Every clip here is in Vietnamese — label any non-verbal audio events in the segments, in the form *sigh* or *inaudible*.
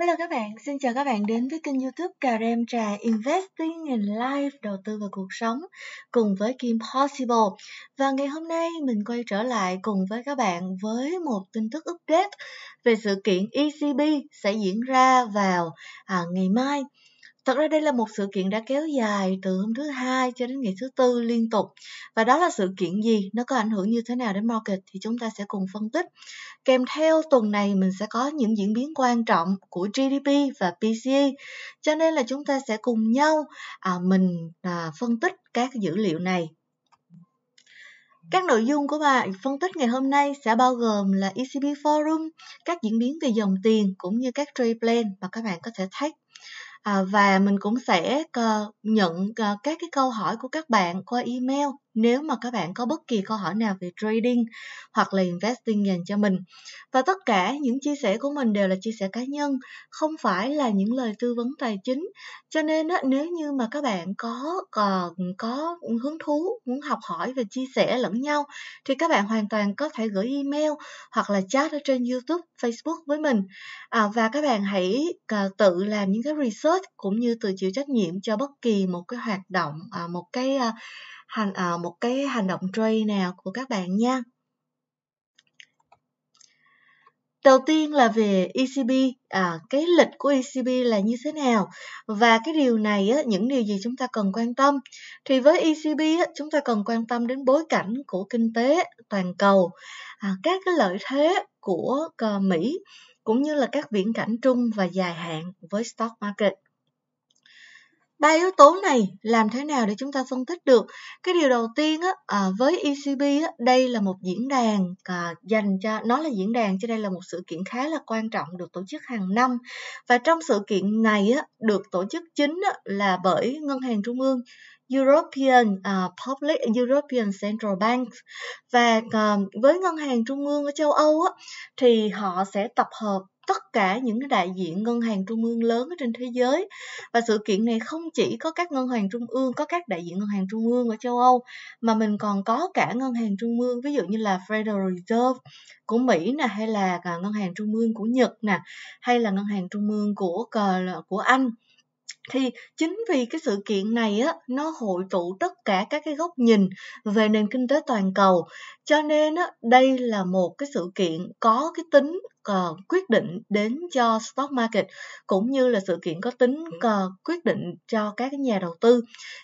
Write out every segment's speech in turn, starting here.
Hello các bạn, xin chào các bạn đến với kênh youtube Cà Rem Trà Investing in Life, đầu tư và cuộc sống cùng với Kim Possible Và ngày hôm nay mình quay trở lại cùng với các bạn với một tin tức update về sự kiện ECB sẽ diễn ra vào à, ngày mai Thật ra đây là một sự kiện đã kéo dài từ hôm thứ hai cho đến ngày thứ tư liên tục. Và đó là sự kiện gì? Nó có ảnh hưởng như thế nào đến market thì chúng ta sẽ cùng phân tích. Kèm theo tuần này mình sẽ có những diễn biến quan trọng của GDP và PCE. Cho nên là chúng ta sẽ cùng nhau à, mình à, phân tích các dữ liệu này các nội dung của bài phân tích ngày hôm nay sẽ bao gồm là ECB Forum, các diễn biến về dòng tiền cũng như các trade plan mà các bạn có thể thách. Ờ, và mình cũng sẽ ờ, nhận ờ, các cái câu hỏi của các bạn qua email nếu mà các bạn có bất kỳ câu hỏi nào về trading hoặc là investing dành cho mình. Và tất cả những chia sẻ của mình đều là chia sẻ cá nhân, không phải là những lời tư vấn tài chính. Cho nên nếu như mà các bạn có còn ờ, có hứng thú muốn học hỏi và chia sẻ lẫn nhau thì các bạn hoàn toàn có thể gửi email hoặc là chat ở trên YouTube, Facebook với mình. À, và các bạn hãy ờ, tự làm những cái research cũng như tự chịu trách nhiệm cho bất kỳ một cái hoạt động, ờ, một cái hành à, một cái hành động trade nào của các bạn nha đầu tiên là về ECB à, cái lịch của ECB là như thế nào và cái điều này á, những điều gì chúng ta cần quan tâm thì với ECB á, chúng ta cần quan tâm đến bối cảnh của kinh tế toàn cầu à, các cái lợi thế của ờ, Mỹ cũng như là các viễn cảnh trung và dài hạn với stock market ba yếu tố này làm thế nào để chúng ta phân tích được cái điều đầu tiên á, à, với ECB đây là một diễn đàn à, dành cho nó là diễn đàn cho đây là một sự kiện khá là quan trọng được tổ chức hàng năm và trong sự kiện này á, được tổ chức chính là bởi ngân hàng trung ương European uh, Public European Central Bank và uh, với ngân hàng trung ương ở châu Âu á, thì họ sẽ tập hợp tất cả những cái đại diện ngân hàng trung ương lớn ở trên thế giới và sự kiện này không chỉ có các ngân hàng trung ương có các đại diện ngân hàng trung ương ở châu Âu mà mình còn có cả ngân hàng trung ương ví dụ như là Federal Reserve của Mỹ nè hay là à, ngân hàng trung ương của Nhật nè hay là ngân hàng trung ương của của Anh thì chính vì cái sự kiện này á nó hội tụ tất cả các cái góc nhìn về nền kinh tế toàn cầu cho nên á đây là một cái sự kiện có cái tính uh, quyết định đến cho stock market cũng như là sự kiện có tính uh, quyết định cho các cái nhà đầu tư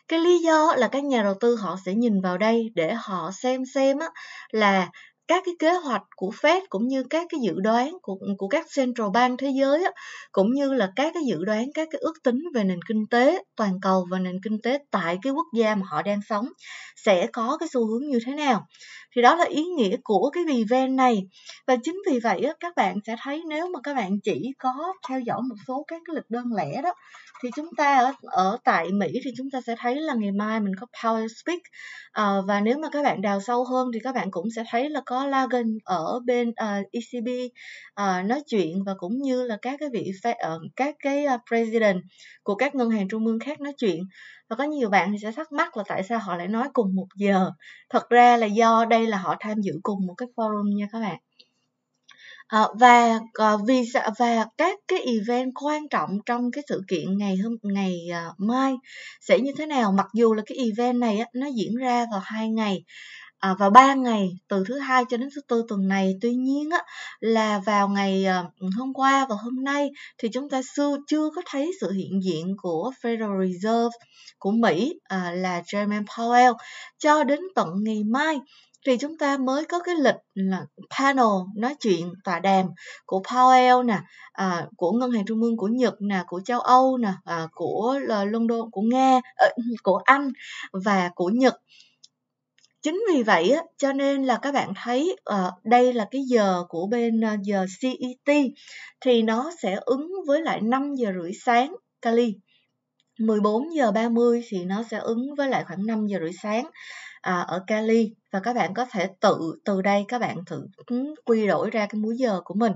cái lý do là các nhà đầu tư họ sẽ nhìn vào đây để họ xem xem á là các cái kế hoạch của Fed cũng như các cái dự đoán của của các central bank thế giới cũng như là các cái dự đoán các cái ước tính về nền kinh tế toàn cầu và nền kinh tế tại cái quốc gia mà họ đang sống sẽ có cái xu hướng như thế nào thì đó là ý nghĩa của cái event này và chính vì vậy các bạn sẽ thấy nếu mà các bạn chỉ có theo dõi một số các cái lịch đơn lẻ đó thì chúng ta ở, ở tại Mỹ thì chúng ta sẽ thấy là ngày mai mình có Power Speak à, và nếu mà các bạn đào sâu hơn thì các bạn cũng sẽ thấy là có Lagan ở bên uh, ờ, ECB uh, ờ, nói chuyện và cũng như là các cái vị uh, các cái president của các ngân hàng trung ương khác nói chuyện và có nhiều bạn thì sẽ thắc mắc là tại sao họ lại nói cùng một giờ thật ra là do đây là họ tham dự cùng một cái forum nha các bạn à, và à, vì và các cái event quan trọng trong cái sự kiện ngày hôm ngày à, mai sẽ như thế nào mặc dù là cái event này á, nó diễn ra vào hai ngày à, vào 3 ngày từ thứ hai cho đến thứ tư tuần này tuy nhiên á, là vào ngày à, hôm qua và hôm nay thì chúng ta chưa chưa có thấy sự hiện diện của Federal Reserve của Mỹ à, là Jerome Powell cho đến tận ngày mai thì chúng ta mới có cái lịch là panel nói chuyện tòa đàm của Powell nè, à, của ngân hàng trung ương của Nhật nè, của châu Âu nè, à, của ờ, London, của Nga, à, của Anh và của Nhật chính vì vậy á, cho nên là các bạn thấy ờ, đây là cái giờ của bên uh, giờ CET thì nó sẽ ứng với lại 5 giờ rưỡi sáng Cali 14 giờ 30 thì nó sẽ ứng với lại khoảng 5 giờ rưỡi sáng à, ở Cali và các bạn có thể tự từ đây các bạn thử ừ, quy đổi ra cái múi giờ của mình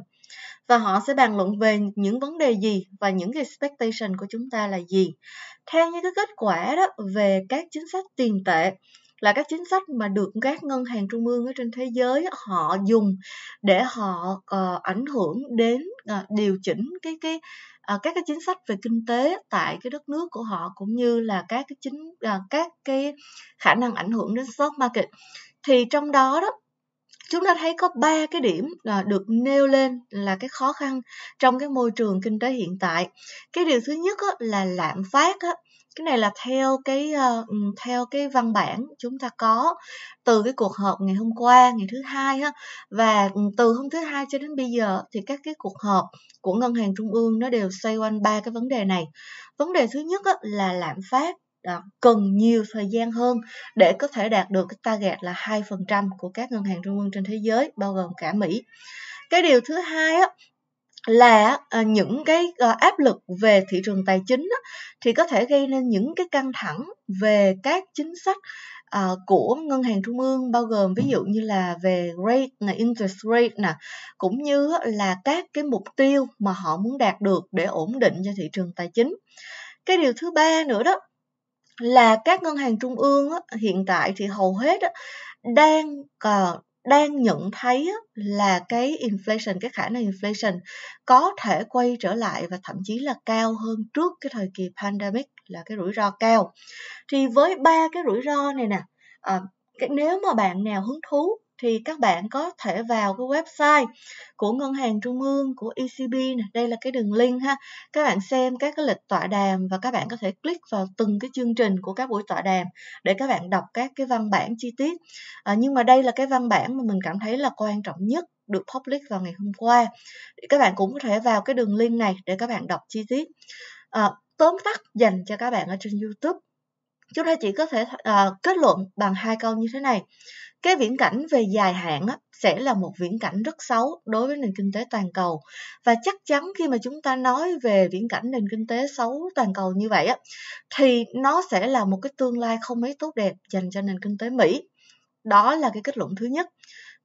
và họ sẽ bàn luận về những vấn đề gì và những cái expectation của chúng ta là gì theo như cái kết quả đó về các chính sách tiền tệ là các chính sách mà được các ngân hàng trung ương ở trên thế giới họ dùng để họ uh, ảnh hưởng đến uh, điều chỉnh cái cái uh, các cái chính sách về kinh tế tại cái đất nước của họ cũng như là các cái chính uh, các cái khả năng ảnh hưởng đến stock market thì trong đó đó chúng ta thấy có ba cái điểm là được nêu lên là cái khó khăn trong cái môi trường kinh tế hiện tại cái điều thứ nhất là lạm phát cái này là theo cái uh, theo cái văn bản chúng ta có từ cái cuộc họp ngày hôm qua ngày thứ hai ha và ừ, từ hôm thứ hai cho đến bây giờ thì các cái cuộc họp của ngân hàng trung ương nó đều xoay quanh ba cái vấn đề này vấn đề thứ nhất á, là lạm phát đó, cần nhiều thời gian hơn để có thể đạt được cái target là 2% của các ngân hàng trung ương trên thế giới bao gồm cả Mỹ. Cái điều thứ hai á, là ờ, những cái ờ, áp lực về thị trường tài chính thì có thể gây nên những cái căng thẳng về các chính sách ờ, của ngân hàng trung ương bao gồm ví dụ như là về rate nè interest rate nè cũng như là các cái mục tiêu mà họ muốn đạt được để ổn định cho thị trường tài chính cái điều thứ ba nữa đó là các ngân hàng trung ương hiện tại thì hầu hết đang đang nhận thấy là cái inflation cái khả năng inflation có thể quay trở lại và thậm chí là cao hơn trước cái thời kỳ pandemic là cái rủi ro cao thì với ba cái rủi ro này nè à, cái, nếu mà bạn nào hứng thú thì các bạn có thể vào cái website của ngân hàng trung ương của ECB này. đây là cái đường link ha các bạn xem các cái lịch tọa đàm và các bạn có thể click vào từng cái chương trình của các buổi tọa đàm để các bạn đọc các cái văn bản chi tiết à, nhưng mà đây là cái văn bản mà mình cảm thấy là quan trọng nhất được public vào ngày hôm qua các bạn cũng có thể vào cái đường link này để các bạn đọc chi tiết à, tóm tắt dành cho các bạn ở trên YouTube chúng ta chỉ có thể uh, kết luận bằng hai câu như thế này cái viễn cảnh về dài hạn sẽ là một viễn cảnh rất xấu đối với nền kinh tế toàn cầu và chắc chắn khi mà chúng ta nói về viễn cảnh nền kinh tế xấu toàn cầu như vậy thì nó sẽ là một cái tương lai không mấy tốt đẹp dành cho nền kinh tế Mỹ đó là cái kết luận thứ nhất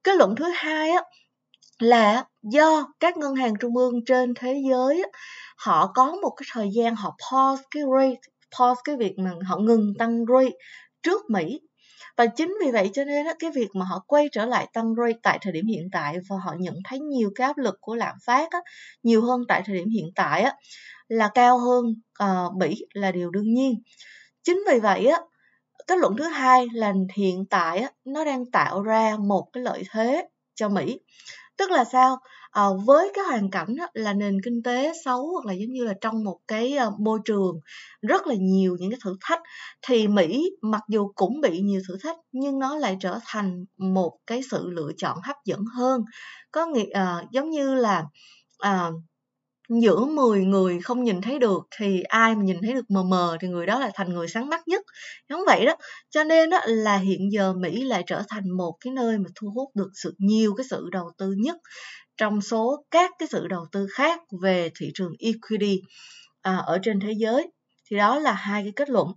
kết luận thứ hai á, là do các ngân hàng trung ương trên thế giới họ có một cái thời gian họ pause cái rate pause cái việc mà họ ngừng tăng rate trước Mỹ và chính vì vậy cho nên cái việc mà họ quay trở lại tăng ROI tại thời điểm hiện tại và họ nhận thấy nhiều cái áp lực của lạm phát nhiều hơn tại thời điểm hiện tại là cao hơn Mỹ ờ, là điều đương nhiên chính vì vậy á kết luận thứ hai là hiện tại nó đang tạo ra một cái lợi thế cho Mỹ tức là sao à, với cái hoàn cảnh á, là nền kinh tế xấu hoặc là giống như là trong một cái ờ, môi trường rất là nhiều những cái thử thách thì Mỹ mặc dù cũng bị nhiều thử thách nhưng nó lại trở thành một cái sự lựa chọn hấp dẫn hơn có nghĩa à, giống như là à, giữa 10 người không nhìn thấy được thì ai mà nhìn thấy được mờ mờ thì người đó là thành người sáng mắt nhất giống vậy đó cho nên đó là hiện giờ Mỹ lại trở thành một cái nơi mà thu hút được sự nhiều cái sự đầu tư nhất trong số các cái sự đầu tư khác về thị trường equity à, ở trên thế giới thì đó là hai cái kết luận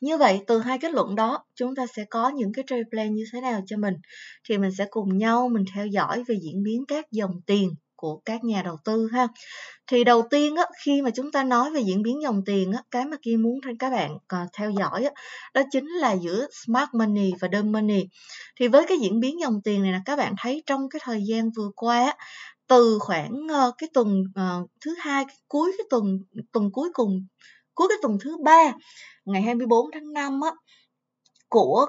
như vậy từ hai kết luận đó chúng ta sẽ có những cái trade plan như thế nào cho mình thì mình sẽ cùng nhau mình theo dõi về diễn biến các dòng tiền của các nhà đầu tư ha thì đầu tiên á, khi mà chúng ta nói về diễn biến dòng tiền á, cái mà kim muốn các bạn ờ, theo dõi á, đó chính là giữa smart money và dumb money thì với cái diễn biến dòng tiền này là các bạn thấy trong cái thời gian vừa qua á, từ khoảng ờ, cái tuần ờ, thứ hai cuối cái tuần tuần cuối cùng cuối cái tuần thứ ba ngày 24 tháng 5 á của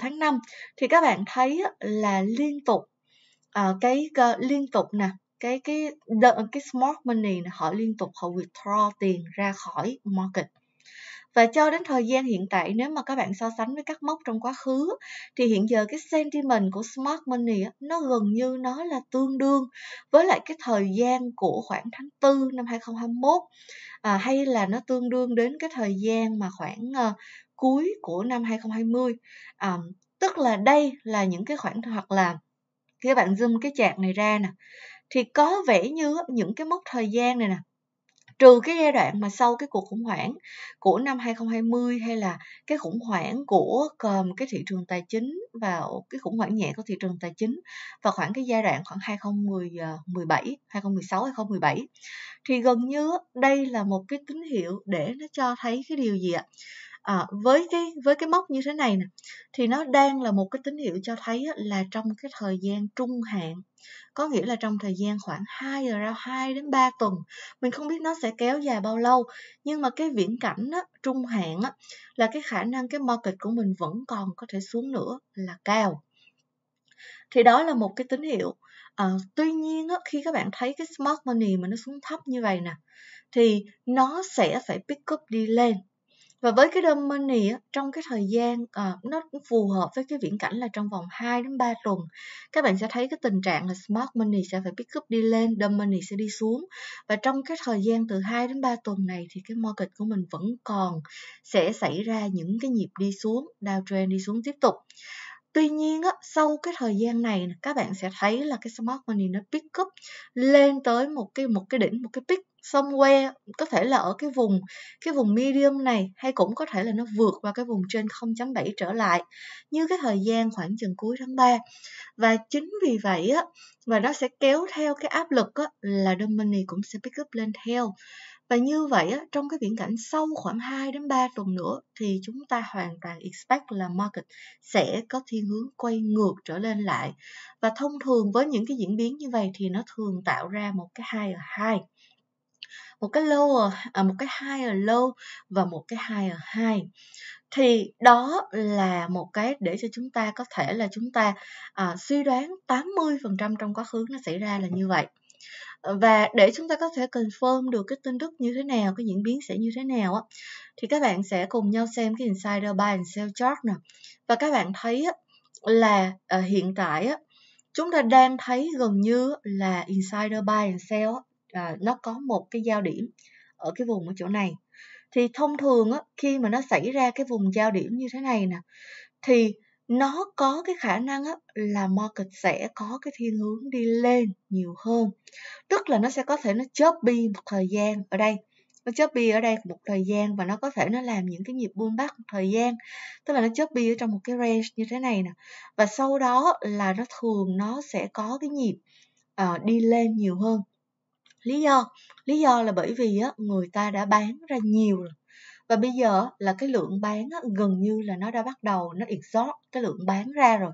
tháng 5 thì các bạn thấy là liên tục cái liên tục nè cái cái the, cái smart money này, họ liên tục họ withdraw tiền ra khỏi market và cho đến thời gian hiện tại nếu mà các bạn so sánh với các mốc trong quá khứ thì hiện giờ cái sentiment của smart money nó gần như nó là tương đương với lại cái thời gian của khoảng tháng 4 năm 2021 à, hay là nó tương đương đến cái thời gian mà khoảng à, cuối của năm 2020 à, tức là đây là những cái khoảng hoặc là các bạn zoom cái chart này ra nè thì có vẻ như những cái mốc thời gian này nè trừ cái giai đoạn mà sau cái cuộc khủng hoảng của năm 2020 hay là cái khủng hoảng của cái thị trường tài chính vào cái khủng hoảng nhẹ của thị trường tài chính và khoảng cái giai đoạn khoảng 2017, 2016, 2017 thì gần như đây là một cái tín hiệu để nó cho thấy cái điều gì ạ? à, với cái với cái mốc như thế này nè thì nó đang là một cái tín hiệu cho thấy là trong cái thời gian trung hạn có nghĩa là trong thời gian khoảng 2 giờ ra 2 đến 3 tuần mình không biết nó sẽ kéo dài bao lâu nhưng mà cái viễn cảnh đó trung hạn á, là cái khả năng cái market của mình vẫn còn có thể xuống nữa là cao thì đó là một cái tín hiệu à, tuy nhiên á, khi các bạn thấy cái smart money mà nó xuống thấp như vậy nè thì nó sẽ phải pick up đi lên và với cái đơn money trong cái thời gian à, nó phù hợp với cái viễn cảnh là trong vòng 2 đến 3 tuần các bạn sẽ thấy cái tình trạng là smart money sẽ phải pick up đi lên, đơn money sẽ đi xuống và trong cái thời gian từ 2 đến 3 tuần này thì cái market của mình vẫn còn sẽ xảy ra những cái nhịp đi xuống, downtrend đi xuống tiếp tục. Tuy nhiên á, sau cái thời gian này các bạn sẽ thấy là cái smart money nó pick up lên tới một cái một cái đỉnh một cái peak somewhere có thể là ở cái vùng cái vùng medium này hay cũng có thể là nó vượt qua cái vùng trên 0.7 trở lại như cái thời gian khoảng chừng cuối tháng 3 và chính vì vậy á và nó sẽ kéo theo cái áp lực á, là đơn cũng sẽ pick up lên theo và như vậy á, trong cái viễn cảnh sau khoảng 2 đến 3 tuần nữa thì chúng ta hoàn toàn expect là market sẽ có thiên hướng quay ngược trở lên lại. Và thông thường với những cái diễn biến như vậy thì nó thường tạo ra một cái ở high một cái lower à, một cái higher low và một cái higher high thì đó là một cái để cho chúng ta có thể là chúng ta à, suy đoán 80% trong quá khứ nó xảy ra là như vậy và để chúng ta có thể confirm được cái tin tức như thế nào, cái diễn biến sẽ như thế nào á, thì các bạn sẽ cùng nhau xem cái Insider Buy and Sell Chart nè. Và các bạn thấy á, là à, hiện tại á, chúng ta đang thấy gần như là Insider Buy and Sell á, à, nó có một cái giao điểm ở cái vùng ở chỗ này thì thông thường á, khi mà nó xảy ra cái vùng giao điểm như thế này nè thì nó có cái khả năng á, là market sẽ có cái thiên hướng đi lên nhiều hơn tức là nó sẽ có thể nó chớp bi một thời gian ở đây nó chớp bi ở đây một thời gian và nó có thể nó làm những cái nhịp buôn bắt một thời gian tức là nó chớp bi ở trong một cái range như thế này nè và sau đó là nó thường nó sẽ có cái nhịp uh, đi lên nhiều hơn lý do lý do là bởi vì á, người ta đã bán ra nhiều rồi và bây giờ là cái lượng bán á, gần như là nó đã bắt đầu nó exhaust cái lượng bán ra rồi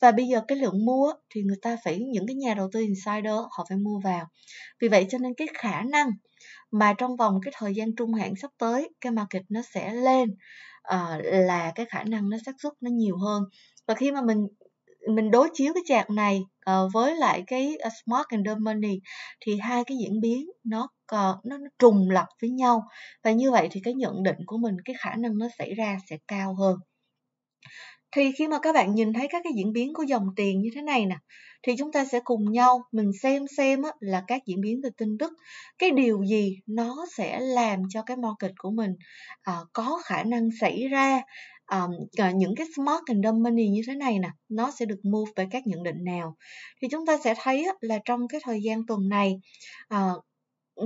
và bây giờ cái lượng mua thì người ta phải những cái nhà đầu tư insider họ phải mua vào vì vậy cho nên cái khả năng mà trong vòng cái thời gian trung hạn sắp tới cái market nó sẽ lên uh, là cái khả năng nó xác suất nó nhiều hơn và khi mà mình mình đối chiếu cái chạc này uh, với lại cái uh, ờ, Smart and the Money thì hai cái diễn biến nó còn nó, trùng lập với nhau và như vậy thì cái nhận định của mình cái khả năng nó xảy ra sẽ cao hơn thì khi mà các bạn nhìn thấy các cái diễn biến của dòng tiền như thế này nè thì chúng ta sẽ cùng nhau mình xem xem á, là các diễn biến về tin tức cái điều gì nó sẽ làm cho cái market của mình à, có khả năng xảy ra um, những cái smart and dumb money như thế này nè nó sẽ được move về các nhận định nào thì chúng ta sẽ thấy là trong cái thời gian tuần này uh,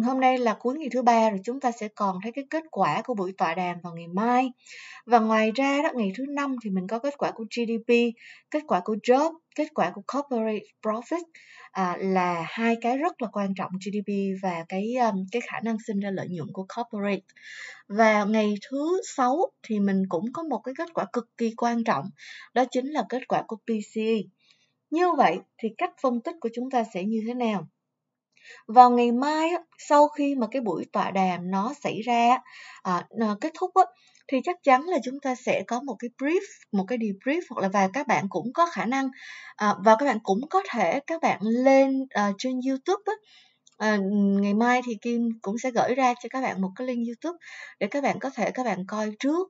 hôm nay là cuối ngày thứ ba rồi chúng ta sẽ còn thấy cái kết quả của buổi tọa đàm vào ngày mai và ngoài ra đó ngày thứ năm thì mình có kết quả của GDP kết quả của job kết quả của corporate profit à, là hai cái rất là quan trọng GDP và cái um, cái khả năng sinh ra lợi nhuận của corporate và ngày thứ sáu thì mình cũng có một cái kết quả cực kỳ quan trọng đó chính là kết quả của PCE như vậy thì cách phân tích của chúng ta sẽ như thế nào vào ngày mai sau khi mà cái buổi tọa đàm nó xảy ra à, kết thúc á, thì chắc chắn là chúng ta sẽ có một cái brief một cái debrief hoặc là và các bạn cũng có khả năng à, và các bạn cũng có thể các bạn lên à, trên youtube á, À, ngày mai thì Kim cũng sẽ gửi ra cho các bạn một cái link YouTube để các bạn có thể các bạn coi trước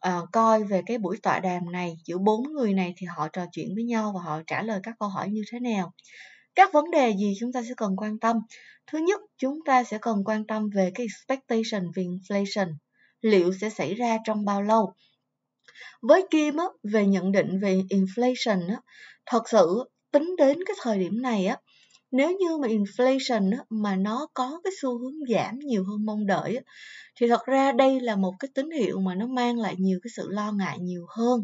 à, coi về cái buổi tọa đàm này giữa bốn người này thì họ trò chuyện với nhau và họ trả lời các câu hỏi như thế nào các vấn đề gì chúng ta sẽ cần quan tâm thứ nhất chúng ta sẽ cần quan tâm về cái expectation về inflation liệu sẽ xảy ra trong bao lâu với kim á, về nhận định về inflation á, thật sự tính đến cái thời điểm này á nếu như mà inflation á, mà nó có cái xu hướng giảm nhiều hơn mong đợi á, thì thật ra đây là một cái tín hiệu mà nó mang lại nhiều cái sự lo ngại nhiều hơn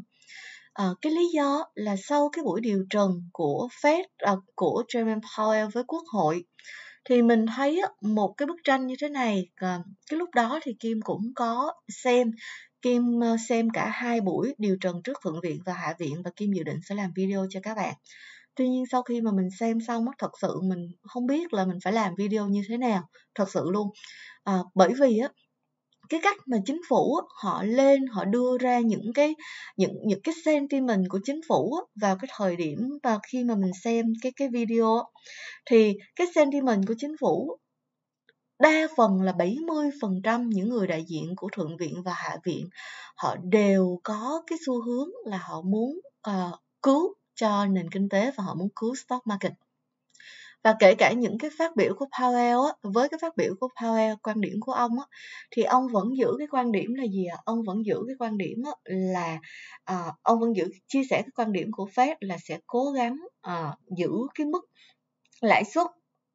À, cái lý do là sau cái buổi điều trần của Fed à, của Jerome Powell với Quốc hội thì mình thấy một cái bức tranh như thế này à, cái lúc đó thì Kim cũng có xem Kim xem cả hai buổi điều trần trước Thượng viện và Hạ viện và Kim dự định sẽ làm video cho các bạn. Tuy nhiên sau khi mà mình xem xong mất thật sự mình không biết là mình phải làm video như thế nào, thật sự luôn. À, bởi vì á, cái cách mà chính phủ họ lên họ đưa ra những cái những những cái sentiment của chính phủ vào cái thời điểm và khi mà mình xem cái cái video thì cái sentiment của chính phủ đa phần là 70% những người đại diện của thượng viện và hạ viện họ đều có cái xu hướng là họ muốn uh, cứu cho nền kinh tế và họ muốn cứu stock market và kể cả những cái phát biểu của Powell á, với cái phát biểu của Powell quan điểm của ông á, thì ông vẫn giữ cái quan điểm là gì ạ à? ông vẫn giữ cái quan điểm á, là à, ông vẫn giữ chia sẻ cái quan điểm của Fed là sẽ cố gắng à, giữ cái mức lãi suất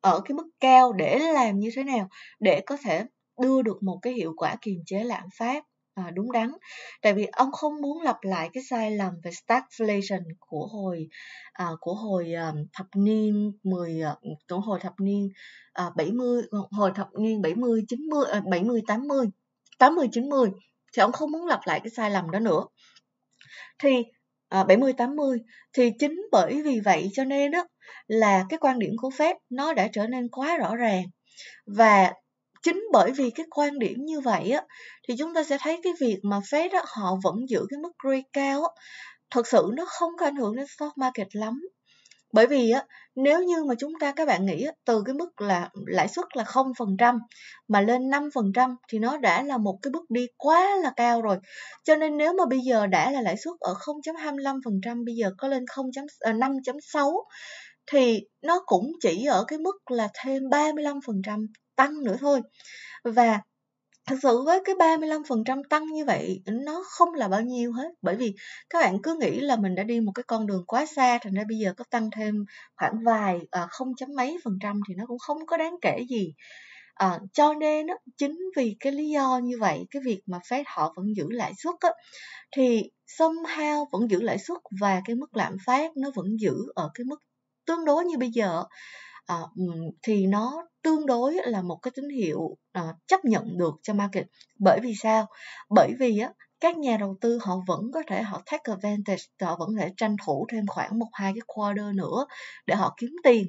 ở cái mức cao để làm như thế nào để có thể đưa được một cái hiệu quả kiềm chế lạm phát à, đúng đắn tại vì ông không muốn lặp lại cái sai lầm về stagflation của hồi à, của hồi à, thập niên 10 à, của hồi thập niên à, 70 hồi thập niên 70 90 à, 70 80 80 90 thì ông không muốn lặp lại cái sai lầm đó nữa thì à, 70 80 thì chính bởi vì vậy cho nên đó là cái quan điểm của phép nó đã trở nên quá rõ ràng và chính bởi vì cái quan điểm như vậy á thì chúng ta sẽ thấy cái việc mà Fed á, họ vẫn giữ cái mức rate cao á, thật sự nó không có ảnh hưởng đến stock market lắm bởi vì á nếu như mà chúng ta các bạn nghĩ từ cái mức là lãi suất là không phần trăm mà lên 5% phần trăm thì nó đã là một cái bước đi quá là cao rồi cho nên nếu mà bây giờ đã là lãi suất ở 0.25% phần trăm bây giờ có lên 0.5.6 à, thì nó cũng chỉ ở cái mức là thêm 35% tăng nữa thôi và thật sự với cái 35% tăng như vậy nó không là bao nhiêu hết bởi vì các bạn cứ nghĩ là mình đã đi một cái con đường quá xa thành ra bây giờ có tăng thêm khoảng vài à, không chấm mấy phần trăm thì nó cũng không có đáng kể gì à, cho nên đó, chính vì cái lý do như vậy cái việc mà Fed họ vẫn giữ lãi suất á, thì somehow vẫn giữ lãi suất và cái mức lạm phát nó vẫn giữ ở cái mức tương đối như bây giờ à, thì nó tương đối là một cái tín hiệu à, chấp nhận được cho market bởi vì sao bởi vì á các nhà đầu tư họ vẫn có thể họ take advantage họ vẫn thể tranh thủ thêm khoảng một hai cái quarter nữa để họ kiếm tiền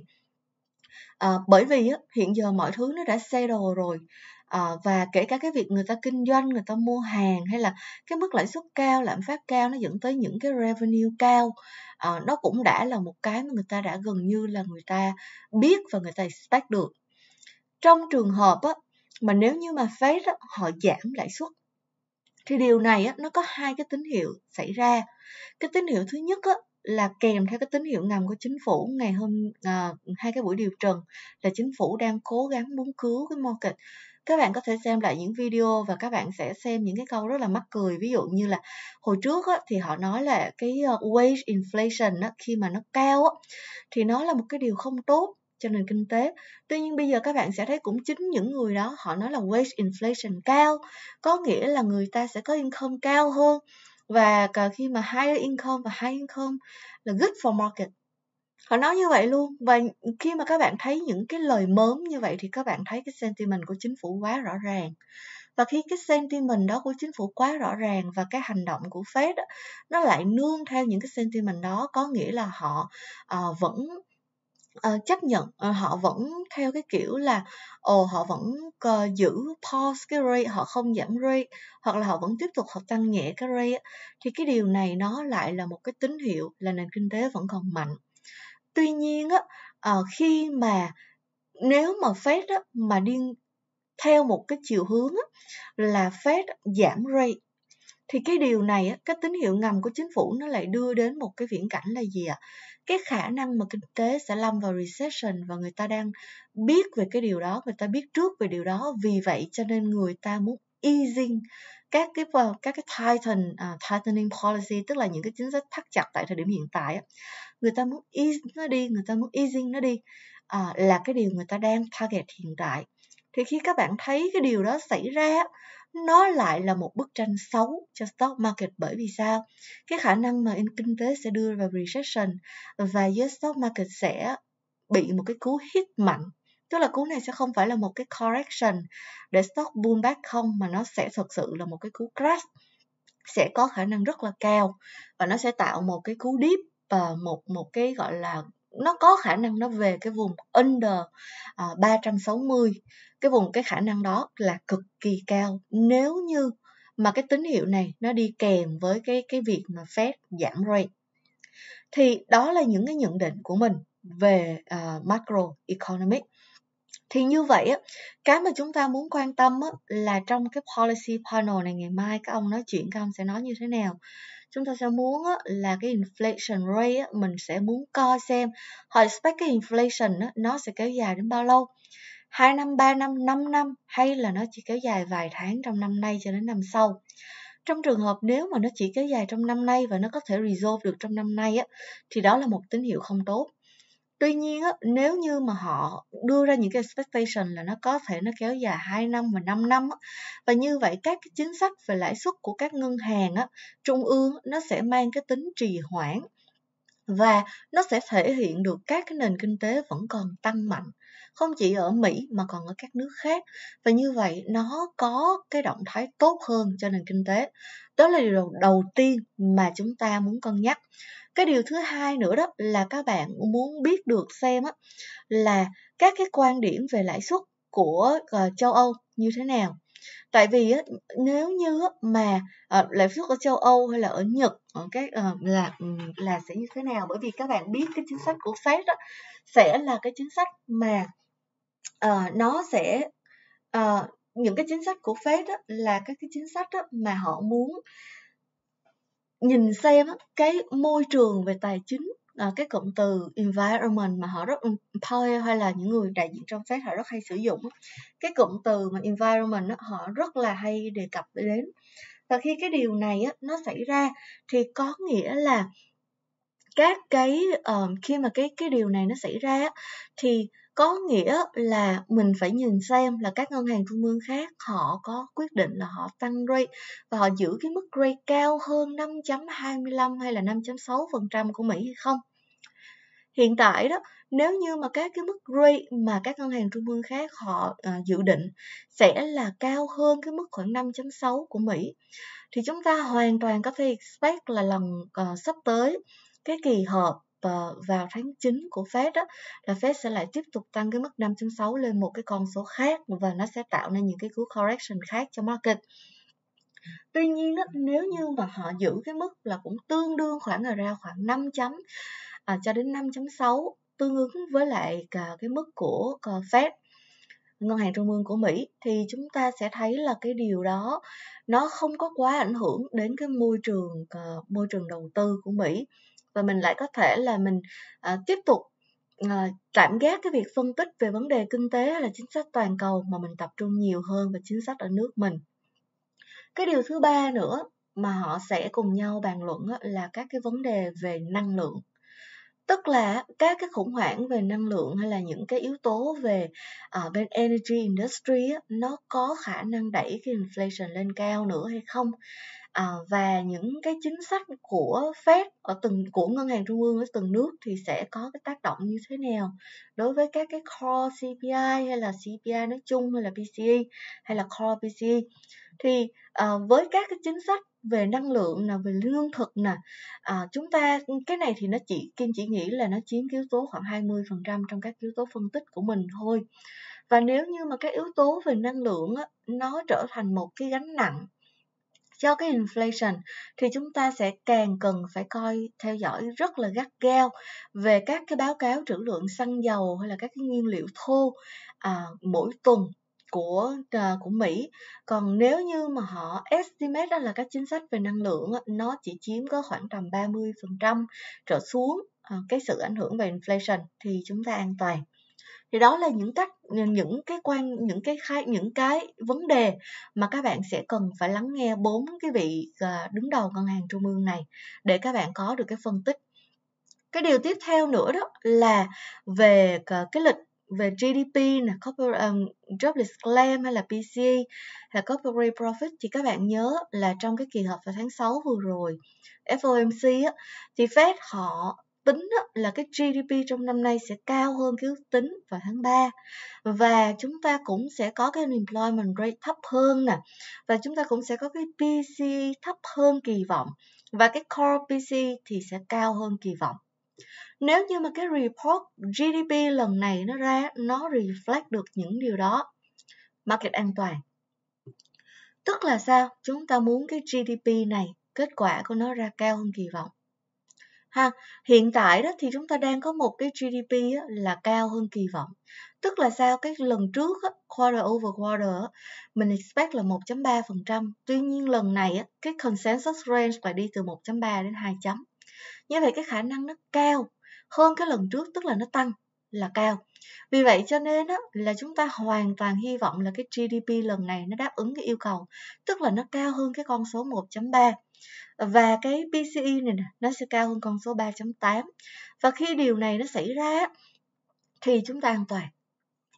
à, bởi vì á, hiện giờ mọi thứ nó đã xe đồ rồi Ờ, và kể cả cái việc người ta kinh doanh người ta mua hàng hay là cái mức lãi suất cao lạm phát cao nó dẫn tới những cái revenue cao à, nó cũng đã là một cái mà người ta đã gần như là người ta biết và người ta expect được trong trường hợp á, mà nếu như mà Fed á, họ giảm lãi suất thì điều này á, nó có hai cái tín hiệu xảy ra cái tín hiệu thứ nhất á, là kèm theo cái tín hiệu ngầm của chính phủ ngày hôm à, hai cái buổi điều trần là chính phủ đang cố gắng muốn cứu cái market các bạn có thể xem lại những video và các bạn sẽ xem những cái câu rất là mắc cười ví dụ như là hồi trước á, thì họ nói là cái ờ, wage inflation á, khi mà nó cao á, thì nó là một cái điều không tốt cho nền kinh tế. Tuy nhiên bây giờ các bạn sẽ thấy cũng chính những người đó họ nói là wage inflation cao, có nghĩa là người ta sẽ có income cao hơn và khi mà higher income và high income là good for market họ nói như vậy luôn và khi mà các bạn thấy những cái lời mớm như vậy thì các bạn thấy cái sentiment của chính phủ quá rõ ràng và khi cái sentiment đó của chính phủ quá rõ ràng và cái hành động của Fed đó, nó lại nương theo những cái sentiment đó có nghĩa là họ uh, vẫn uh, chấp nhận uh, họ vẫn theo cái kiểu là ồ oh, họ vẫn uh, giữ pause cái rate họ không giảm rate hoặc là họ vẫn tiếp tục họ tăng nhẹ cái rate thì cái điều này nó lại là một cái tín hiệu là nền kinh tế vẫn còn mạnh tuy nhiên á ờ, khi mà nếu mà Fed á, mà đi theo một cái chiều hướng á, là Fed giảm rate thì cái điều này á, cái tín hiệu ngầm của chính phủ nó lại đưa đến một cái viễn cảnh là gì ạ? Cái khả năng mà kinh tế sẽ lâm vào recession và người ta đang biết về cái điều đó, người ta biết trước về điều đó, vì vậy cho nên người ta muốn easing các cái các cái tightening uh, à, tightening policy tức là những cái chính sách thắt chặt tại thời điểm hiện tại á người ta muốn ease nó đi người ta muốn easing nó đi à, là cái điều người ta đang target hiện tại thì khi các bạn thấy cái điều đó xảy ra nó lại là một bức tranh xấu cho stock market bởi vì sao cái khả năng mà kinh tế sẽ đưa vào recession và giới stock market sẽ bị một cái cú hit mạnh tức là cú này sẽ không phải là một cái correction để stock back không mà nó sẽ thật sự là một cái cú crash sẽ có khả năng rất là cao và nó sẽ tạo một cái cú deep uh, một một cái gọi là nó có khả năng nó về cái vùng under à, uh, 360 cái vùng cái khả năng đó là cực kỳ cao nếu như mà cái tín hiệu này nó đi kèm với cái cái việc mà Fed giảm rate thì đó là những cái nhận định của mình về uh, à, macro economic thì như vậy á cái mà chúng ta muốn quan tâm á là trong cái policy panel này ngày mai các ông nói chuyện các ông sẽ nói như thế nào chúng ta sẽ muốn là cái inflation rate mình sẽ muốn coi xem họ expect cái inflation nó sẽ kéo dài đến bao lâu 2 năm, 3 năm, 5 năm hay là nó chỉ kéo dài vài tháng trong năm nay cho đến năm sau. Trong trường hợp nếu mà nó chỉ kéo dài trong năm nay và nó có thể resolve được trong năm nay á, thì đó là một tín hiệu không tốt tuy nhiên nếu như mà họ đưa ra những cái expectation là nó có thể nó kéo dài 2 năm và 5 năm và như vậy các cái chính sách về lãi suất của các ngân hàng trung ương nó sẽ mang cái tính trì hoãn và nó sẽ thể hiện được các cái nền kinh tế vẫn còn tăng mạnh không chỉ ở Mỹ mà còn ở các nước khác và như vậy nó có cái động thái tốt hơn cho nền kinh tế đó là điều đầu tiên mà chúng ta muốn cân nhắc cái điều thứ hai nữa đó là các bạn muốn biết được xem á, là các cái quan điểm về lãi suất của uh, châu âu như thế nào tại vì á, nếu như mà à, lãi suất ở châu Âu hay là ở Nhật ở ờ, cái à, là ừ, là sẽ như thế nào bởi vì các bạn biết cái chính sách của Fed đó sẽ là cái chính sách mà à, nó sẽ à, những cái chính sách của Fed đó là các cái chính sách đó mà họ muốn nhìn xem cái môi trường về tài chính à, cái cụm từ environment mà họ rất Powell hay là những người đại diện trong Fed họ rất hay sử dụng cái cụm từ mà environment đó, họ rất là hay đề cập đến và khi cái điều này á, nó xảy ra thì có nghĩa là các cái um, khi mà cái cái điều này nó xảy ra thì có nghĩa là mình phải nhìn xem là các ngân hàng trung ương khác họ có quyết định là họ tăng rate và họ giữ cái mức rate cao hơn 5.25 hay là 5.6% của Mỹ hay không. Hiện tại đó, nếu như mà các cái mức rate mà các ngân hàng trung ương khác họ à, dự định sẽ là cao hơn cái mức khoảng 5.6 của Mỹ thì chúng ta hoàn toàn có thể expect là lần à, sắp tới cái kỳ họp Ờ, vào tháng 9 của Fed đó là Fed sẽ lại tiếp tục tăng cái mức 5.6 lên một cái con số khác và nó sẽ tạo nên những cái cú correction khác cho market Tuy nhiên đó, nếu như mà họ giữ cái mức là cũng tương đương khoảng ở ra khoảng 5 chấm à, cho đến 5.6 tương ứng với lại cái mức của ờ, Fed ngân hàng trung ương của Mỹ thì chúng ta sẽ thấy là cái điều đó nó không có quá ảnh hưởng đến cái môi trường ờ, môi trường đầu tư của Mỹ và mình lại có thể là mình à, tiếp tục à, cảm giác cái việc phân tích về vấn đề kinh tế hay là chính sách toàn cầu mà mình tập trung nhiều hơn về chính sách ở nước mình cái điều thứ ba nữa mà họ sẽ cùng nhau bàn luận là các cái vấn đề về năng lượng tức là các cái khủng hoảng về năng lượng hay là những cái yếu tố về uh, bên energy industry á, nó có khả năng đẩy cái inflation lên cao nữa hay không à, và những cái chính sách của Fed ở từng của ngân hàng trung ương ở từng nước thì sẽ có cái tác động như thế nào đối với các cái core CPI hay là CPI nói chung hay là PCE hay là core PCE thì à, với các cái chính sách về năng lượng nè về lương thực nè à, chúng ta cái này thì nó chỉ kim chỉ nghĩ là nó chiếm yếu tố khoảng 20 phần trăm trong các yếu tố phân tích của mình thôi và nếu như mà các yếu tố về năng lượng á, nó trở thành một cái gánh nặng cho cái inflation thì chúng ta sẽ càng cần phải coi theo dõi rất là gắt gao về các cái báo cáo trữ lượng xăng dầu hay là các cái nhiên liệu thô à, mỗi tuần của ờ, của Mỹ còn nếu như mà họ estimate đó là các chính sách về năng lượng nó chỉ chiếm có khoảng tầm 30% trở xuống ờ, cái sự ảnh hưởng về inflation thì chúng ta an toàn thì đó là những cách những cái quan những cái khai những cái vấn đề mà các bạn sẽ cần phải lắng nghe bốn cái vị ờ, đứng đầu ngân hàng trung ương này để các bạn có được cái phân tích cái điều tiếp theo nữa đó là về cái lịch về GDP nè, corporate um, ờ, jobless claim hay là PCE hay là corporate profit thì các bạn nhớ là trong cái kỳ họp vào tháng 6 vừa rồi FOMC á, thì Fed họ tính là cái GDP trong năm nay sẽ cao hơn cái ước tính vào tháng 3 và chúng ta cũng sẽ có cái unemployment rate thấp hơn nè và chúng ta cũng sẽ có cái PCE thấp hơn kỳ vọng và cái core PCE thì sẽ cao hơn kỳ vọng nếu như mà cái report GDP lần này nó ra nó reflect được những điều đó market an toàn tức là sao chúng ta muốn cái GDP này kết quả của nó ra cao hơn kỳ vọng ha hiện tại đó thì chúng ta đang có một cái GDP là cao hơn kỳ vọng tức là sao cái lần trước quarter over quarter mình expect là 1.3 tuy nhiên lần này á, cái consensus range phải đi từ 1.3 đến 2 chấm như vậy cái khả năng nó cao hơn cái lần trước tức là nó tăng là cao vì vậy cho nên á, là chúng ta hoàn toàn hy vọng là cái GDP lần này nó đáp ứng cái yêu cầu tức là nó cao hơn cái con số 1.3 và cái PCE này nó sẽ cao hơn con số 3.8 và khi điều này nó xảy ra thì chúng ta an toàn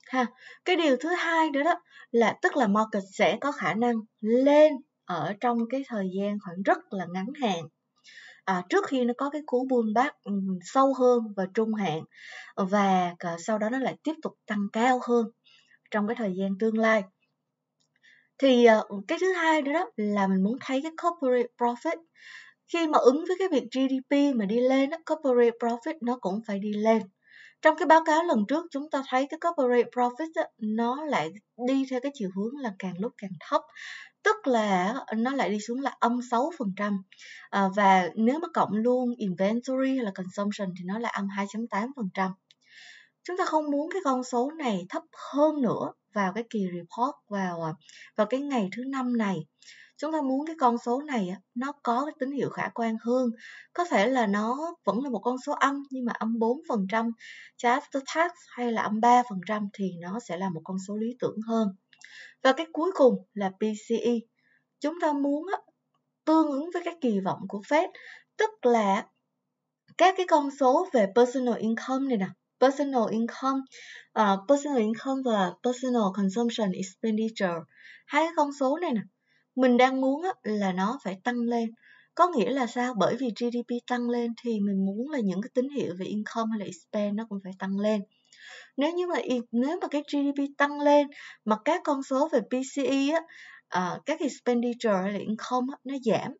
ha cái điều thứ hai nữa đó là tức là market sẽ có khả năng lên ở trong cái thời gian khoảng rất là ngắn hạn à, trước khi nó có cái cú pullback bác ừ, sâu hơn và trung hạn và sau đó nó lại tiếp tục tăng cao hơn trong cái thời gian tương lai thì ờ, cái thứ hai nữa đó là mình muốn thấy cái corporate profit khi mà ứng với cái việc GDP mà đi lên đó, corporate profit nó cũng phải đi lên trong cái báo cáo lần trước chúng ta thấy cái corporate profit đó, nó lại đi theo cái chiều hướng là càng lúc càng thấp tức là nó lại đi xuống là âm 6% à, ờ, và nếu mà cộng luôn inventory hay là consumption thì nó lại âm 2.8%. Chúng ta không muốn cái con số này thấp hơn nữa vào cái kỳ report vào à, vào cái ngày thứ năm này. Chúng ta muốn cái con số này nó có cái tín hiệu khả quan hơn. Có thể là nó vẫn là một con số âm nhưng mà âm 4% after tax hay là âm 3% thì nó sẽ là một con số lý tưởng hơn. Và cái cuối cùng là PCE. Chúng ta muốn tương ứng với các kỳ vọng của Fed, tức là các cái con số về personal income này nè, personal income, uh, personal income và personal consumption expenditure, hai cái con số này nè, mình đang muốn là nó phải tăng lên. Có nghĩa là sao? Bởi vì GDP tăng lên thì mình muốn là những cái tín hiệu về income hay là expense nó cũng phải tăng lên nếu như mà nếu mà cái GDP tăng lên mà các con số về PCE á, à, các expenditure hay là income á, nó giảm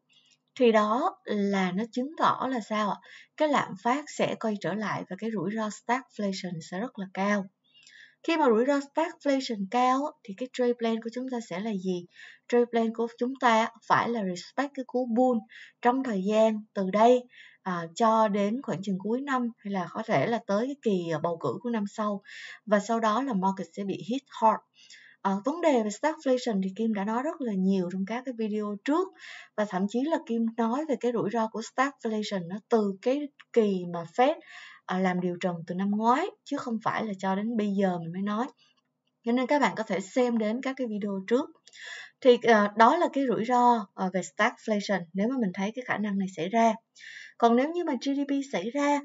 thì đó là nó chứng tỏ là sao ạ cái lạm phát sẽ quay trở lại và cái rủi ro stagflation sẽ rất là cao khi mà rủi ro stagflation cao thì cái trade plan của chúng ta sẽ là gì trade plan của chúng ta phải là respect cái cú bull trong thời gian từ đây à, cho đến khoảng chừng cuối năm hay là có thể là tới cái kỳ ờ, bầu cử của năm sau và sau đó là market sẽ bị hit hard à, vấn đề về stagflation thì kim đã nói rất là nhiều trong các cái video trước và thậm chí là kim nói về cái rủi ro của stagflation nó từ cái kỳ mà fed à, làm điều trần từ năm ngoái chứ không phải là cho đến bây giờ mình mới nói cho nên các bạn có thể xem đến các cái video trước thì à, đó là cái rủi ro à, về stagflation nếu mà mình thấy cái khả năng này xảy ra còn nếu như mà GDP xảy ra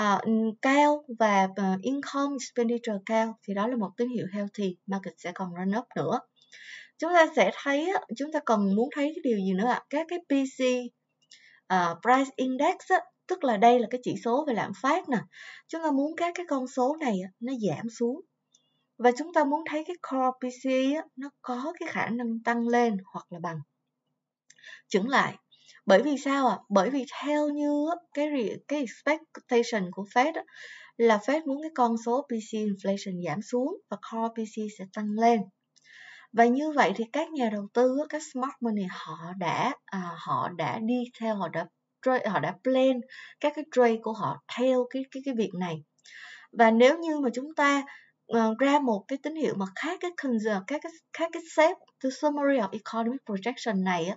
uh, cao và uh, income expenditure cao thì đó là một tín hiệu healthy market sẽ còn run up nữa chúng ta sẽ thấy chúng ta cần muốn thấy cái điều gì nữa ạ các cái PC uh, ờ, price index á, tức là đây là cái chỉ số về lạm phát nè chúng ta muốn các cái con số này nó giảm xuống và chúng ta muốn thấy cái core PCE nó có cái khả năng tăng lên hoặc là bằng chững lại bởi vì sao ạ à? bởi vì theo như cái cái expectation của Fed á, là Fed muốn cái con số PC inflation giảm xuống và core PC sẽ tăng lên và như vậy thì các nhà đầu tư các smart money họ đã à, họ đã đi theo họ đã họ đã plan các cái trade của họ theo cái cái cái việc này và nếu như mà chúng ta Ờ, ra một cái tín hiệu mà khác cái conserve các cái khác cái shape the summary of economic projection này á,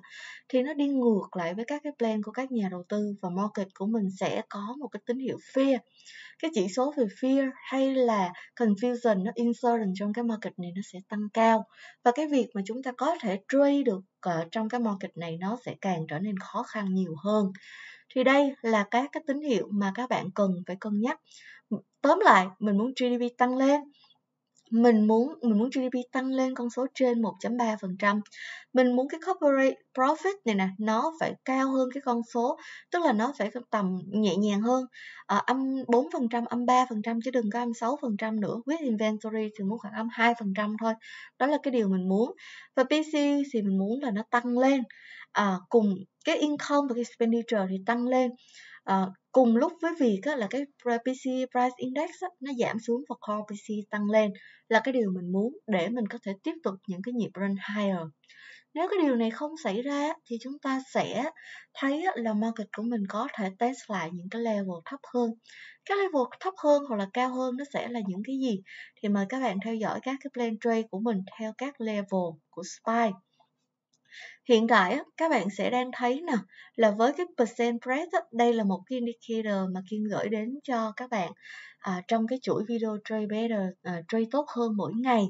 thì nó đi ngược lại với các cái plan của các nhà đầu tư và market của mình sẽ có một cái tín hiệu fear cái chỉ số về fear hay là confusion nó insurance trong cái market này nó sẽ tăng cao và cái việc mà chúng ta có thể trade được ờ, trong cái market này nó sẽ càng trở nên khó khăn nhiều hơn thì đây là các cái tín hiệu mà các bạn cần phải cân nhắc tóm lại mình muốn GDP tăng lên mình muốn mình muốn GDP tăng lên con số trên 1.3%. Mình muốn cái corporate profit này nè nó phải cao hơn cái con số, tức là nó phải tầm nhẹ nhàng hơn. À, âm 4%, âm 3% chứ đừng có âm 6% nữa. With inventory thì muốn khoảng âm 2% thôi. Đó là cái điều mình muốn. Và PC thì mình muốn là nó tăng lên. À, cùng cái income và cái expenditure thì tăng lên à, cùng lúc với việc á, là cái PC price index á, nó giảm xuống và core PC tăng lên là cái điều mình muốn để mình có thể tiếp tục những cái nhịp run higher nếu cái điều này không xảy ra thì chúng ta sẽ thấy là market của mình có thể test lại những cái level thấp hơn cái level thấp hơn hoặc là cao hơn nó sẽ là những cái gì thì mời các bạn theo dõi các cái plan trade của mình theo các level của SPY Hiện tại các bạn sẽ đang thấy nè là với cái percent press đây là một cái indicator mà Kim gửi đến cho các bạn à, trong cái chuỗi video trade better à, trade tốt hơn mỗi ngày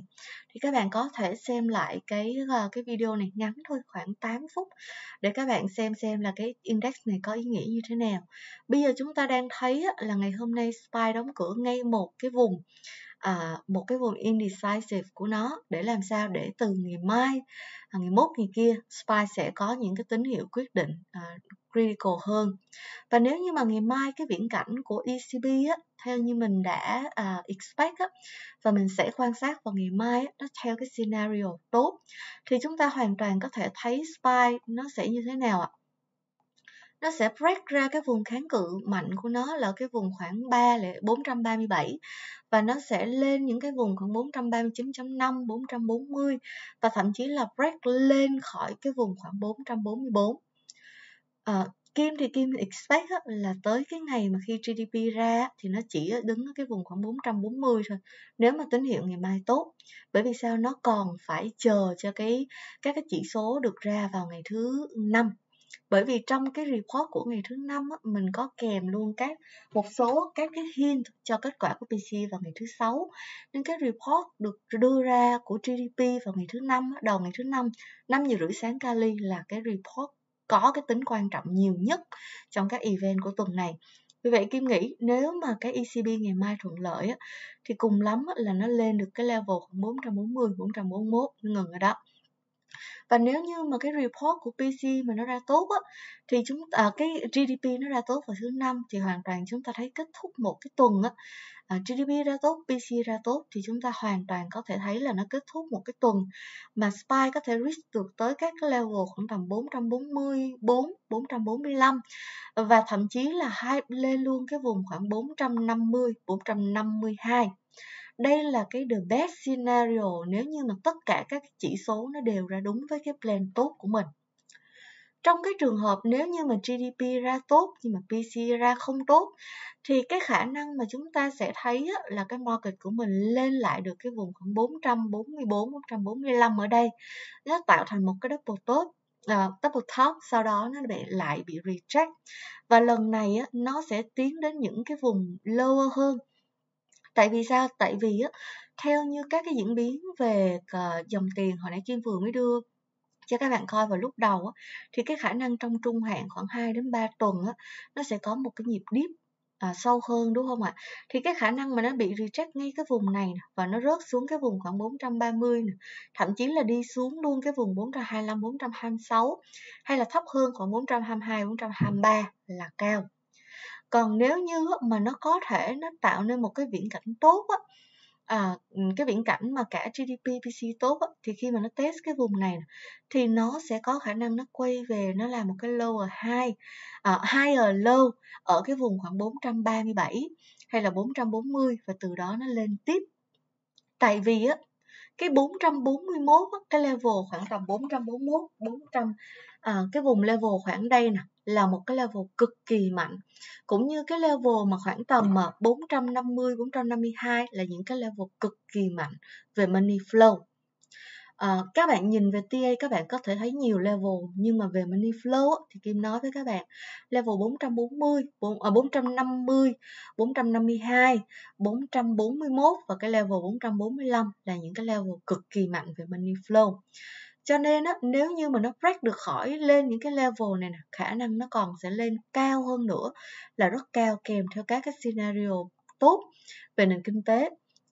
thì các bạn có thể xem lại cái à, cái video này ngắn thôi khoảng 8 phút để các bạn xem xem là cái index này có ý nghĩa như thế nào. Bây giờ chúng ta đang thấy là ngày hôm nay SPY đóng cửa ngay một cái vùng à, một cái vùng indecisive của nó để làm sao để từ ngày mai à, ngày mốt ngày kia spy sẽ có những cái tín hiệu quyết định à, critical hơn và nếu như mà ngày mai cái viễn cảnh của ECB á, theo như mình đã à, expect á, và mình sẽ quan sát vào ngày mai á, nó theo cái scenario tốt thì chúng ta hoàn toàn có thể thấy spy nó sẽ như thế nào ạ nó sẽ break ra cái vùng kháng cự mạnh của nó là cái vùng khoảng 3 là 437 và nó sẽ lên những cái vùng khoảng 439.5, 440 và thậm chí là break lên khỏi cái vùng khoảng 444. À, ờ, Kim thì Kim expect là tới cái ngày mà khi GDP ra thì nó chỉ đứng ở cái vùng khoảng 440 thôi. Nếu mà tín hiệu ngày mai tốt, bởi vì sao nó còn phải chờ cho cái các cái chỉ số được ra vào ngày thứ năm bởi vì trong cái report của ngày thứ năm mình có kèm luôn các một số các cái hint cho kết quả của PC vào ngày thứ sáu nên cái report được đưa ra của GDP vào ngày thứ năm đầu ngày thứ năm năm giờ rưỡi sáng Cali là cái report có cái tính quan trọng nhiều nhất trong các event của tuần này vì vậy Kim nghĩ nếu mà cái ECB ngày mai thuận lợi thì cùng lắm là nó lên được cái level khoảng 440, 441 ngừng ở đó và nếu như mà cái report của PC mà nó ra tốt á thì chúng à, cái GDP nó ra tốt vào thứ năm thì hoàn toàn chúng ta thấy kết thúc một cái tuần á à, GDP ra tốt PC ra tốt thì chúng ta hoàn toàn có thể thấy là nó kết thúc một cái tuần mà SPY có thể reach được tới các cái level khoảng tầm 444 445 và thậm chí là hai lên luôn cái vùng khoảng 450 452 đây là cái the best scenario nếu như mà tất cả các chỉ số nó đều ra đúng với cái plan tốt của mình trong cái trường hợp nếu như mà GDP ra tốt nhưng mà PC ra không tốt thì cái khả năng mà chúng ta sẽ thấy là cái market của mình lên lại được cái vùng khoảng 444 445 ở đây nó tạo thành một cái double top uh, double top sau đó nó bị lại bị reject và lần này nó sẽ tiến đến những cái vùng lower hơn tại vì sao tại vì á theo như các cái diễn biến về ờ, dòng tiền hồi nãy kim vừa mới đưa cho các bạn coi vào lúc đầu á, thì cái khả năng trong trung hạn khoảng 2 đến 3 tuần á, nó sẽ có một cái nhịp dip à, ờ, sâu hơn đúng không ạ? Thì cái khả năng mà nó bị reject ngay cái vùng này và nó rớt xuống cái vùng khoảng 430 nè, thậm chí là đi xuống luôn cái vùng 425 426 hay là thấp hơn khoảng 422 423 là cao còn nếu như mà nó có thể nó tạo nên một cái viễn cảnh tốt á, à, ừ, cái viễn cảnh mà cả GDP PC tốt á, thì khi mà nó test cái vùng này thì nó sẽ có khả năng nó quay về nó làm một cái lower high à, higher low ở cái vùng khoảng 437 hay là 440 và từ đó nó lên tiếp tại vì á, cái 441 cái level khoảng tầm 441 400 à, cái vùng level khoảng đây nè là một cái level cực kỳ mạnh cũng như cái level mà khoảng tầm 450 à, 452 là những cái level cực kỳ mạnh về money flow à, các bạn nhìn về TA các bạn có thể thấy nhiều level nhưng mà về money flow thì Kim nói với các bạn level 440, 4, à, 450, 452, 441 và cái level 445 là những cái level cực kỳ mạnh về money flow. Cho nên á, nếu như mà nó break được khỏi lên những cái level này nè, khả năng nó còn sẽ lên cao hơn nữa là rất cao kèm theo các cái scenario tốt về nền kinh tế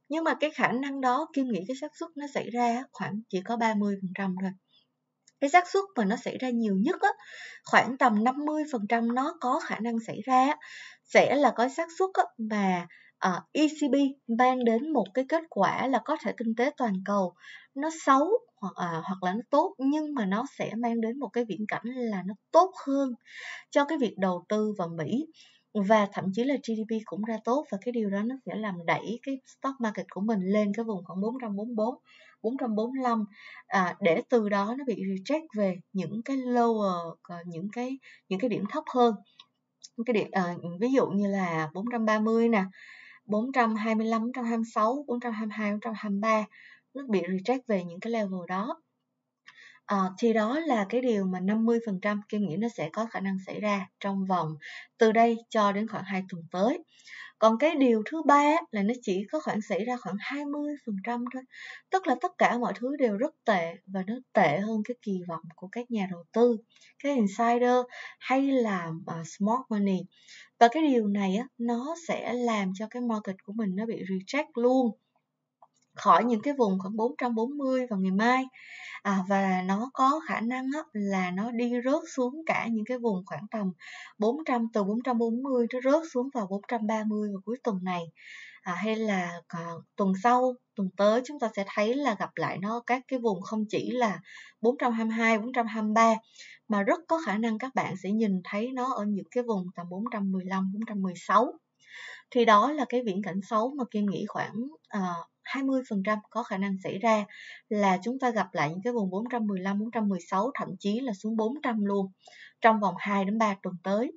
nhưng mà cái khả năng đó Kim nghĩ cái xác suất nó xảy ra khoảng chỉ có 30% thôi cái xác suất mà nó xảy ra nhiều nhất á, khoảng tầm 50% nó có khả năng xảy ra sẽ là có xác suất mà uh, ờ, ECB mang đến một cái kết quả là có thể kinh tế toàn cầu nó xấu hoặc à, hoặc là nó tốt nhưng mà nó sẽ mang đến một cái viễn cảnh là nó tốt hơn cho cái việc đầu tư vào Mỹ và thậm chí là GDP cũng ra tốt và cái điều đó nó sẽ làm đẩy cái stock market của mình lên cái vùng khoảng 444 445 à, để từ đó nó bị reject về những cái lower ờ, những cái những cái điểm thấp hơn cái điểm à, ví dụ như là 430 nè 425 426 422 423 nó bị reject về những cái level đó à, thì đó là cái điều mà 50% Kim nghĩ nó sẽ có khả năng xảy ra trong vòng từ đây cho đến khoảng 2 tuần tới còn cái điều thứ ba là nó chỉ có khoảng xảy ra khoảng 20% thôi tức là tất cả mọi thứ đều rất tệ và nó tệ hơn cái kỳ vọng của các nhà đầu tư các insider hay là uh, smart money và cái điều này á, nó sẽ làm cho cái market của mình nó bị reject luôn khỏi những cái vùng khoảng 440 vào ngày mai à, và nó có khả năng á, là nó đi rớt xuống cả những cái vùng khoảng tầm 400 từ 440 nó rớt xuống vào 430 vào cuối tuần này à, hay là à, tuần sau tuần tới chúng ta sẽ thấy là gặp lại nó các cái vùng không chỉ là 422 423 mà rất có khả năng các bạn sẽ nhìn thấy nó ở những cái vùng tầm 415 416 thì đó là cái viễn cảnh xấu mà Kim nghĩ khoảng uh, 20% có khả năng xảy ra là chúng ta gặp lại những cái vùng 415, 416 thậm chí là xuống 400 luôn trong vòng 2 đến 3 tuần tới.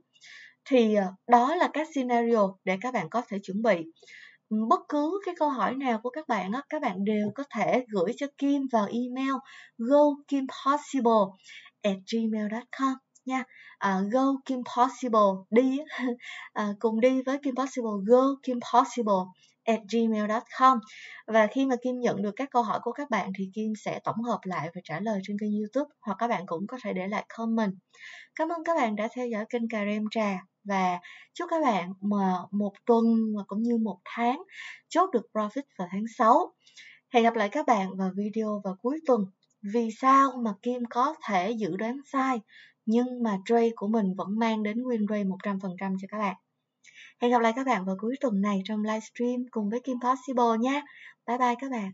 Thì ờ, đó là các scenario để các bạn có thể chuẩn bị. Bất cứ cái câu hỏi nào của các bạn, các bạn đều có thể gửi cho Kim vào email gokimpossible at gmail.com nha uh, go kim possible đi uh, *laughs* cùng đi với kim possible go kim possible gmail.com và khi mà Kim nhận được các câu hỏi của các bạn thì Kim sẽ tổng hợp lại và trả lời trên kênh YouTube hoặc các bạn cũng có thể để lại comment. Cảm ơn các bạn đã theo dõi kênh Cà Rem Trà và chúc các bạn mà một tuần và cũng như một tháng chốt được profit vào tháng 6. Hẹn gặp lại các bạn vào video vào cuối tuần. Vì sao mà Kim có thể dự đoán sai nhưng mà trade của mình vẫn mang đến win rate 100% cho các bạn? Hẹn gặp lại các bạn vào cuối tuần này trong livestream cùng với Kim Possible nha. Bye bye các bạn.